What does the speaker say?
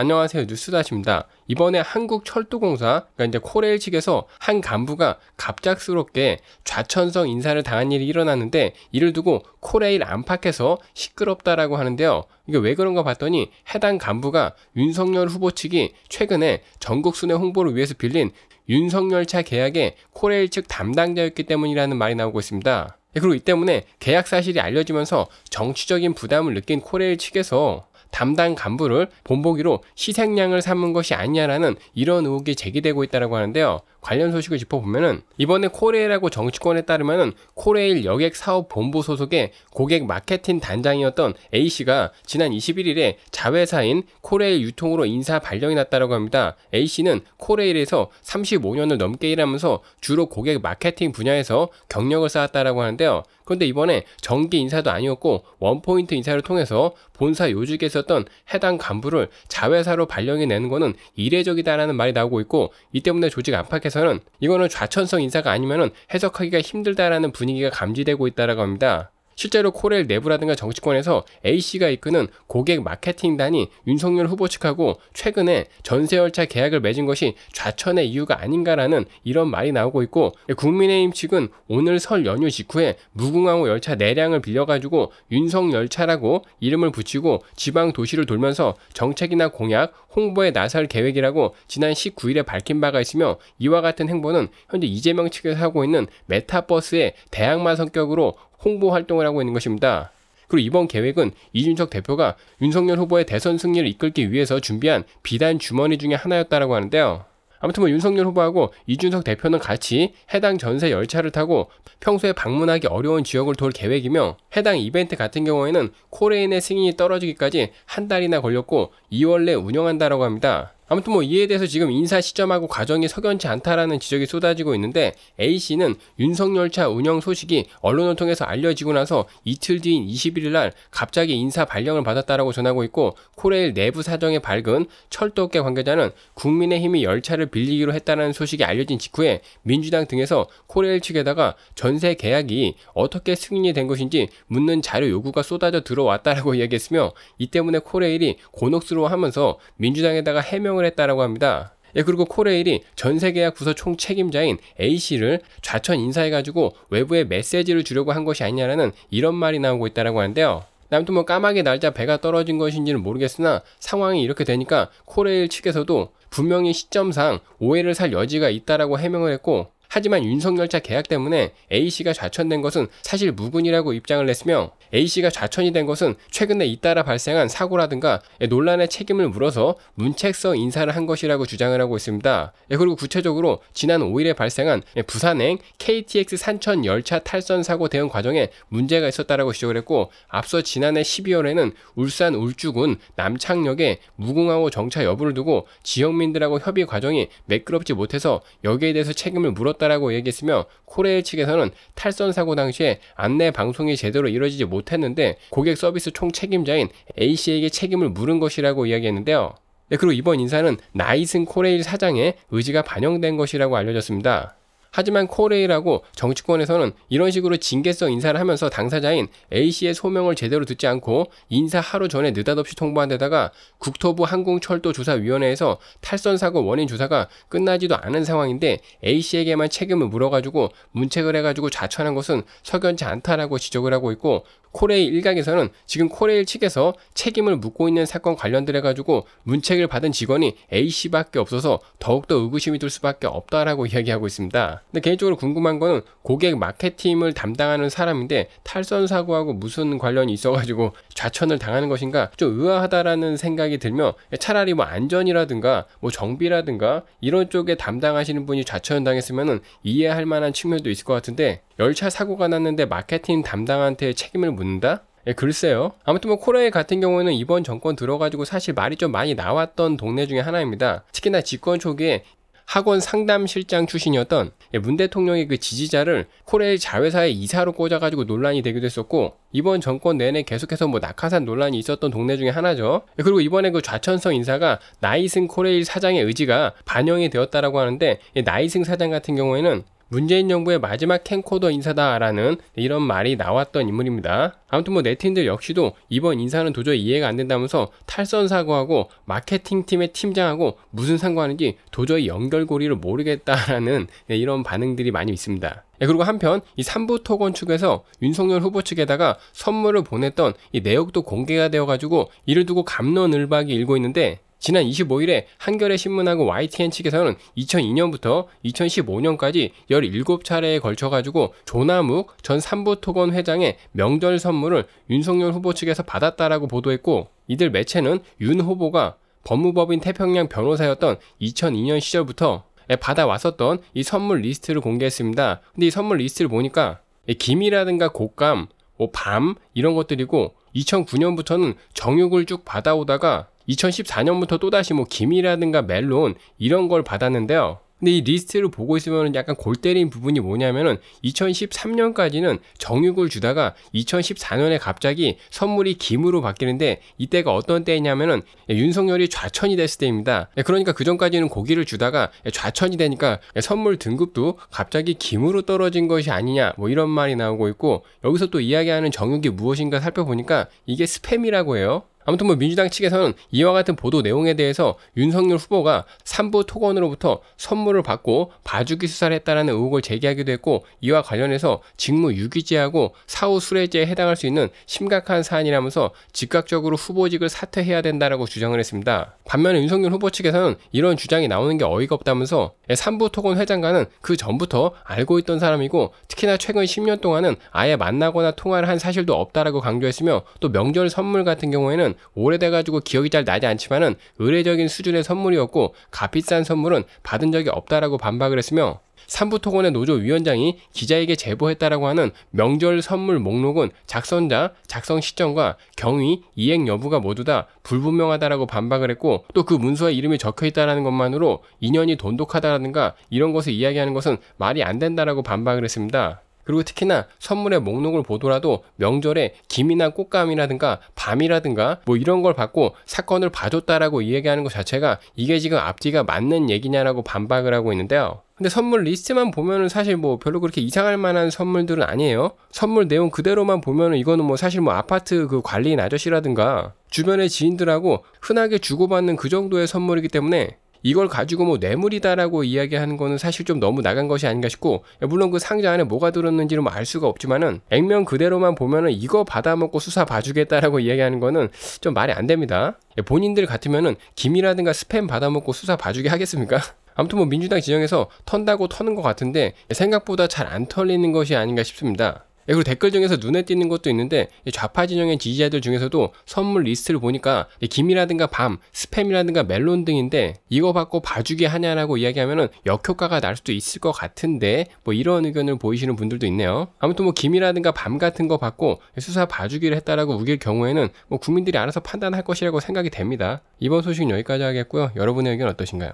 안녕하세요. 뉴스다십니다. 이번에 한국철도공사, 그러니까 이제 코레일 측에서 한 간부가 갑작스럽게 좌천성 인사를 당한 일이 일어났는데 이를 두고 코레일 안팎에서 시끄럽다라고 하는데요. 이게 왜 그런가 봤더니 해당 간부가 윤석열 후보 측이 최근에 전국순회 홍보를 위해서 빌린 윤석열차 계약의 코레일 측 담당자였기 때문이라는 말이 나오고 있습니다. 예, 그리고 이 때문에 계약 사실이 알려지면서 정치적인 부담을 느낀 코레일 측에서 담당 간부를 본보기로 희생양을 삼은 것이 아니냐라는 이런 의혹이 제기되고 있다고 하는데요. 관련 소식을 짚어보면은 이번에 코레일하고 정치권에 따르면은 코레일 여객 사업 본부 소속의 고객 마케팅 단장이었던 A 씨가 지난 21일에 자회사인 코레일 유통으로 인사 발령이 났다고 합니다. A 씨는 코레일에서 35년을 넘게 일하면서 주로 고객 마케팅 분야에서 경력을 쌓았다라고 하는데요. 그런데 이번에 정기 인사도 아니었고 원포인트 인사를 통해서 본사 요직에 있었던 해당 간부를 자회사로 발령이 내는 것은 이례적이다라는 말이 나오고 있고 이 때문에 조직 안팎에 시에서는 이거는 좌천성 인사가 아니면 해석하기가 힘들다라는 분위기가 감지되고 있다라고 합니다. 실제로 코렐 내부라든가 정치권에서 A씨가 이끄는 고객 마케팅단이 윤석열 후보 측하고 최근에 전세열차 계약을 맺은 것이 좌천의 이유가 아닌가라는 이런 말이 나오고 있고 국민의힘 측은 오늘 설 연휴 직후에 무궁화호 열차 내량을 빌려가지고 윤석열차라고 이름을 붙이고 지방 도시를 돌면서 정책이나 공약, 홍보에 나설 계획이라고 지난 19일에 밝힌 바가 있으며 이와 같은 행보는 현재 이재명 측에서 하고 있는 메타버스의 대항마 성격으로 홍보 활동을 하고 있는 것입니다. 그리고 이번 계획은 이준석 대표가 윤석열 후보의 대선 승리를 이끌기 위해서 준비한 비단 주머니 중의 하나였다라고 하는데요. 아무튼 뭐 윤석열 후보하고 이준석 대표는 같이 해당 전세 열차를 타고 평소에 방문하기 어려운 지역을 돌 계획이며 해당 이벤트 같은 경우에는 코레인의 승인이 떨어지기까지 한 달이나 걸렸고 2월 내 운영한다라고 합니다. 아무튼 뭐 이에 대해서 지금 인사 시점하고 과정이 석연치 않다라는 지적이 쏟아지고 있는데 A씨는 윤석열 차 운영 소식이 언론을 통해서 알려지고 나서 이틀 뒤인 21일 날 갑자기 인사 발령을 받았다라고 전하고 있고 코레일 내부 사정에 밝은 철도업계 관계자는 국민의힘이 열차를 빌리기로 했다는 소식이 알려진 직후에 민주당 등에서 코레일 측에다가 전세 계약이 어떻게 승인이 된 것인지 묻는 자료 요구가 쏟아져 들어왔다라고 이야기했으며 이 때문에 코레일이 곤혹스러워하면서 민주당에다가 해명을 사용을 했다라고 합니다. 예, 그리고 코레일이 전세계약 부서 총 책임자인 A씨를 좌천 인사해가지고 외부에 메시지를 주려고 한 것이 아니냐라는 이런 말이 나오고 있다라고 하는데요. 남무튼뭐 까마귀 날짜 배가 떨어진 것인지는 모르겠으나 상황이 이렇게 되니까 코레일 측에서도 분명히 시점상 오해를 살 여지가 있다라고 해명을 했고 하지만 윤석열 차 계약 때문에 A씨가 좌천된 것은 사실 무근이라고 입장을 냈으며 A씨가 좌천이 된 것은 최근에 잇따라 발생한 사고라든가 예, 논란의 책임을 물어서 문책성 인사를 한 것이라고 주장을 하고 있습니다. 예, 그리고 구체적으로 지난 5일에 발생한 예, 부산행 KTX 산천 열차 탈선 사고 대응 과정에 문제가 있었다라고 지적을 했고 앞서 지난해 12월에는 울산 울주군 남창역에 무궁화호 정차 여부를 두고 지역민들하고 협의 과정이 매끄럽지 못해서 여기에 대해서 책임을 물었 없었다라고 얘기했으며 코레일 측에서는 탈선 사고 당시에 안내 방송이 제대로 이루어지지 못했는데 고객 서비스 총 책임자인 A씨에게 책임을 물은 것이라고 이야기했는데요. 네, 그리고 이번 인사는 나이슨 코레일 사장의 의지가 반영된 것이라고 알려졌습니다. 하지만 코레일하고 정치권에서는 이런 식으로 징계성 인사를 하면서 당사자인 A씨의 소명을 제대로 듣지 않고 인사 하루 전에 느닷없이 통보한 데다가 국토부 항공철도조사위원회에서 탈선사고 원인 조사가 끝나지도 않은 상황인데 A씨에게만 책임을 물어가지고 문책을 해가지고 좌천한 것은 석연치 않다라고 지적을 하고 있고 코레일 일각에서는 지금 코레일 측에서 책임을 묻고 있는 사건 관련돼 가지고 문책을 받은 직원이 A씨밖에 없어서 더욱더 의구심이 들 수밖에 없다라고 이야기하고 있습니다. 근데 개인적으로 궁금한 거는 고객 마케팅을 담당하는 사람인데 탈선 사고하고 무슨 관련이 있어가지고 좌천을 당하는 것인가 좀 의아하다라는 생각이 들며 차라리 뭐 안전이라든가 뭐 정비라든가 이런 쪽에 담당하시는 분이 좌천 당했으면 이해할 만한 측면도 있을 것 같은데 열차 사고가 났는데 마케팅 담당한테 책임을 묻는다? 예, 글쎄요. 아무튼 뭐 코레일 같은 경우에는 이번 정권 들어가지고 사실 말이 좀 많이 나왔던 동네 중에 하나입니다. 특히나 집권 초기에 학원 상담실장 출신이었던 예, 문 대통령의 그 지지자를 코레일 자회사의 이사로 꽂아가지고 논란이 되기도 했었고 이번 정권 내내 계속해서 뭐 낙하산 논란이 있었던 동네 중에 하나죠. 예, 그리고 이번에 그 좌천성 인사가 나이승 코레일 사장의 의지가 반영이 되었다라고 하는데 예, 나이승 사장 같은 경우에는 문재인 정부의 마지막 캠코더 인사다라는 이런 말이 나왔던 인물입니다. 아무튼 뭐 네티즌들 역시도 이번 인사는 도저히 이해가 안 된다면서 탈선 사고하고 마케팅팀의 팀장하고 무슨 상관인지 도저히 연결고리를 모르겠다라는 네, 이런 반응들이 많이 있습니다. 예, 그리고 한편 이 삼부토건 측에서 윤석열 후보 측에다가 선물을 보냈던 이 내역도 공개가 되어가지고 이를 두고 감론을박이 일고 있는데 지난 25일에 한겨레 신문하고 YTN 측에서는 2002년부터 2015년까지 17차례에 걸쳐 가지고 조남욱 전 삼부토건 회장의 명절 선물을 윤석열 후보 측에서 받았다라고 보도했고 이들 매체는 윤 후보가 법무법인 태평양 변호사였던 2002년 시절부터 받아왔었던 이 선물 리스트를 공개했습니다. 근데 이 선물 리스트를 보니까 김이라든가 곶감, 뭐 밤 이런 것들이고 2009년부터는 정육을 쭉 받아오다가 2014년부터 또다시 뭐 김이라든가 멜론 이런 걸 받았는데요. 근데 이 리스트를 보고 있으면 약간 골 때린 부분이 뭐냐면은 2013년까지는 정육을 주다가 2014년에 갑자기 선물이 김으로 바뀌는데 이때가 어떤 때냐면은 윤석열이 좌천이 됐을 때입니다. 예, 그러니까 그전까지는 고기를 주다가 예, 좌천이 되니까 예, 선물 등급도 갑자기 김으로 떨어진 것이 아니냐 뭐 이런 말이 나오고 있고 여기서 또 이야기하는 정육이 무엇인가 살펴보니까 이게 스팸이라고 해요. 아무튼 뭐 민주당 측에서는 이와 같은 보도 내용에 대해서 윤석열 후보가 삼부 토건으로부터 선물을 받고 봐주기 수사를 했다라는 의혹을 제기하기도 했고 이와 관련해서 직무 유기죄하고 사후 수뢰죄에 해당할 수 있는 심각한 사안이라면서 즉각적으로 후보직을 사퇴해야 된다라고 주장을 했습니다. 반면에 윤석열 후보 측에서는 이런 주장이 나오는 게 어이가 없다면서 산부 예, 토건 회장과는 그 전부터 알고 있던 사람이고 특히나 최근 10년 동안은 아예 만나거나 통화를 한 사실도 없다라고 강조했으며 또 명절 선물 같은 경우에는 오래돼가지고 기억이 잘 나지 않지만은 의례적인 수준의 선물이었고 값비싼 선물은 받은 적이 없다라고 반박을 했으며 산부토건의 노조 위원장이 기자에게 제보했다라고 하는 명절 선물 목록은 작성자, 작성 시점과 경위, 이행 여부가 모두 다 불분명하다라고 반박을 했고 또 그 문서에 이름이 적혀 있다라는 것만으로 인연이 돈독하다라든가 이런 것을 이야기하는 것은 말이 안 된다라고 반박을 했습니다. 그리고 특히나 선물의 목록을 보더라도 명절에 김이나 꽃감이라든가 밤이라든가 뭐 이런 걸 받고 사건을 봐줬다라고 이야기하는 것 자체가 이게 지금 앞뒤가 맞는 얘기냐라고 반박을 하고 있는데요. 근데 선물 리스트만 보면은 사실 뭐 별로 그렇게 이상할 만한 선물들은 아니에요. 선물 내용 그대로만 보면은 이거는 뭐 사실 뭐 아파트 그 관리인 아저씨라든가 주변의 지인들하고 흔하게 주고받는 그 정도의 선물이기 때문에 이걸 가지고 뭐 뇌물이다라고 이야기하는 거는 사실 좀 너무 나간 것이 아닌가 싶고 물론 그 상자 안에 뭐가 들었는지는 뭐알 수가 없지만은 액면 그대로만 보면은 이거 받아먹고 수사 봐주겠다라고 이야기하는 거는 좀 말이 안 됩니다. 본인들 같으면은 김이라든가 스팸 받아먹고 수사 봐주게 하겠습니까? 아무튼 뭐 민주당 지정에서 턴다고 터는 것 같은데 생각보다 잘 안 털리는 것이 아닌가 싶습니다. 예, 그리고 댓글 중에서 눈에 띄는 것도 있는데 좌파 진영의 지지자들 중에서도 선물 리스트를 보니까 김이라든가 밤, 스팸이라든가 멜론 등인데 이거 받고 봐주게 하냐라고 이야기하면 역효과가 날 수도 있을 것 같은데 뭐 이런 의견을 보이시는 분들도 있네요. 아무튼 뭐 김이라든가 밤 같은 거 받고 수사 봐주기를 했다라고 우길 경우에는 뭐 국민들이 알아서 판단할 것이라고 생각이 됩니다. 이번 소식 은 여기까지 하겠고요. 여러분의 의견 어떠신가요?